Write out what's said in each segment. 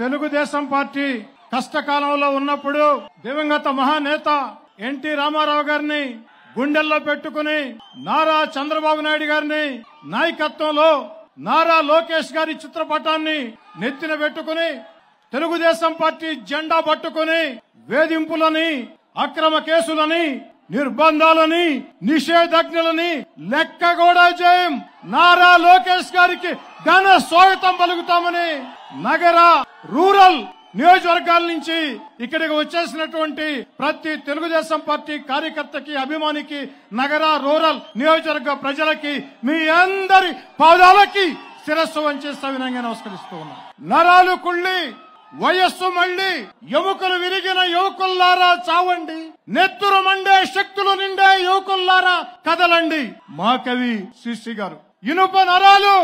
Telugu Desam party కష్టకాలంలో ఉన్నప్పుడు దివంగత మహానేత ఎన్టీ రామారావు గారిని గుండెల్లో పెట్టుకుని నారా చంద్రబాబు నాయుడు గారిని నాయకత్వంలో నారా లోకేష్ గారి చిత్రపటాన్ని నెత్తిన పెట్టుకుని తెలుగుదేశం పార్టీ జెండా పట్టుకుని వేధింపులని అక్రమ కేసులని నిర్బంధాలని నిషేధాజ్ఞలని లెక్క కూడా చేయం నారా లోకేష్ గారికి ఘన స్వాగతం పలుకుతామని నగర రూరల్ నియోజకవర్గాల నుంచి ఇక్కడికి వచ్చేసినటువంటి ప్రతి తెలుగుదేశం పార్టీ కార్యకర్తకి అభిమానికి నగర రూరల్ నియోజకవర్గ ప్రజలకి మీ అందరి పాదాలకి శిరస్సు వంచేస్తా వినంగా నమస్కరిస్తూ ఉన్నా నరాలు కుళ్ళి వయస్సు మండి యువకులు విరిగిన యువకుల్లారా చావండి నెత్తురు మండే శక్తులు నిండే యువకుల్లారా కదలండి మా కవి శిష్య గారు ఇనుప నరాలు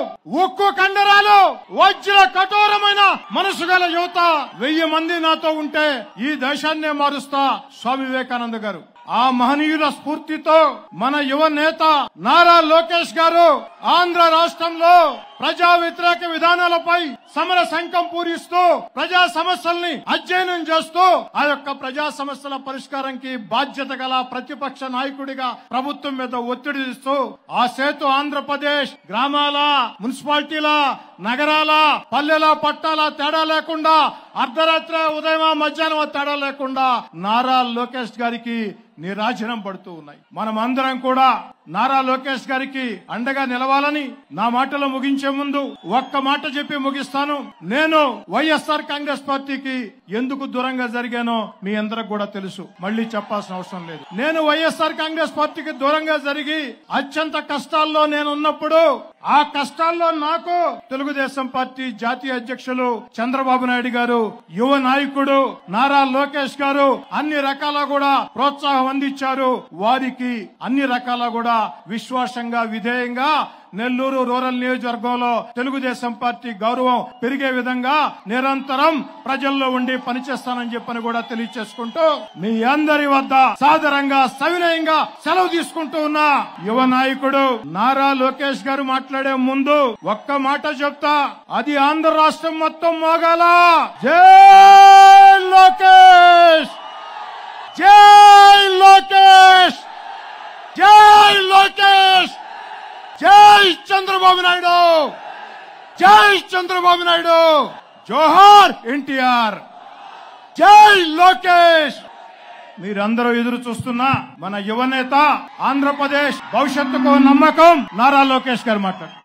ఉక్కు కండరాలు వజ్ర కఠోరమైన మనసు గల యువత వెయ్యి మంది నాతో ఉంటే ఈ దేశాన్నే మారుస్తా స్వామి వివేకానంద గారు ఆ మహనీయుల స్ఫూర్తితో మన యువ నేత నారా లోకేష్ గారు ఆంధ్ర రాష్ట్రంలో ప్రజా వ్యతిరేక విధానాలపై సమర శంఖం పూరిస్తూ ప్రజా సమస్యల్ని అధ్యయనం చేస్తూ ఆ యొక్క ప్రజా సమస్యల పరిష్కారంకి బాధ్యత గల ప్రతిపక్ష నాయకుడిగా ప్రభుత్వం మీద ఒత్తిడి ఇస్తూ ఆ సేతు ఆంధ్రప్రదేశ్ గ్రామాల మున్సిపాలిటీల నగరాల పల్లెల పట్టాల తేడా లేకుండా అర్ధరాత్రి ఉదయం మధ్యాహ్నం తేడా లేకుండా నారా లోకేష్ గారికి నిరాశనం పడుతూ ఉన్నాయి మనమందరం కూడా నారా లోకేష్ గారికి అండగా నిలవాలని నా మాటలో ముగించే ముందు ఒక్క మాట చెప్పి ముగిస్తాను నేను వైఎస్ఆర్ కాంగ్రెస్ పార్టీకి ఎందుకు దూరంగా జరిగానో మీ అందరికి కూడా తెలుసు మళ్లీ చెప్పాల్సిన అవసరం లేదు నేను వైఎస్ఆర్ కాంగ్రెస్ పార్టీకి దూరంగా జరిగి అత్యంత కష్టాల్లో నేను ఉన్నప్పుడు ఆ కష్టాల్లో నాకు తెలుగుదేశం పార్టీ జాతీయ అధ్యక్షులు చంద్రబాబు నాయుడు గారు యువ నాయకుడు నారా లోకేష్ గారు అన్ని రకాల కూడా ప్రోత్సాహం అందించారు వారికి అన్ని రకాల కూడా విశ్వాసంగా విధేయంగా నెల్లూరు రూరల్ నియోజకవర్గంలో తెలుగుదేశం పార్టీ గౌరవం పెరిగే విధంగా నిరంతరం ప్రజల్లో ఉండి పనిచేస్తానని చెప్పని కూడా తెలియచేసుకుంటూ మీ అందరి వద్ద సాదరంగా సవినయంగా సెలవు తీసుకుంటూ ఉన్న యువ నాయకుడు నారా లోకేష్ గారు మాట్లాడే ముందు ఒక్క మాట చెప్తా అది ఆంధ్ర రాష్ట్రం మొత్తం మోగాల జై లోకేష్ జై లోకేష్ జై లోకేష్ జై చంద్రబాబు నాయుడు జై చంద్రబాబు నాయుడు జోహార్ ఎన్టీఆర్ జై లోకేష్ మీరందరూ ఎదురు చూస్తున్న మన యువనేత ఆంధ్రప్రదేశ్ భవిష్యత్తుకు నమ్మకం నారా లోకేష్ గారు మాట్లాడు